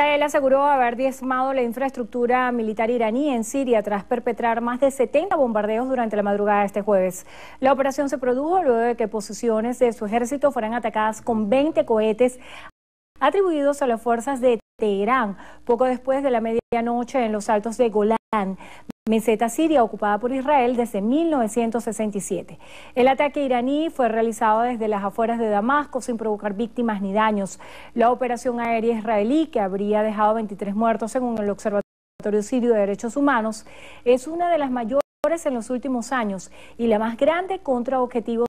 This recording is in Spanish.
Israel aseguró haber diezmado la infraestructura militar iraní en Siria tras perpetrar más de 70 bombardeos durante la madrugada de este jueves. La operación se produjo luego de que posiciones de su ejército fueran atacadas con 20 cohetes atribuidos a las fuerzas de Teherán, poco después de la medianoche en los altos de Golán meseta siria ocupada por Israel desde 1967. El ataque iraní fue realizado desde las afueras de Damasco sin provocar víctimas ni daños. La operación aérea israelí, que habría dejado 23 muertos según el Observatorio Sirio de Derechos Humanos, es una de las mayores en los últimos años y la más grande contra objetivos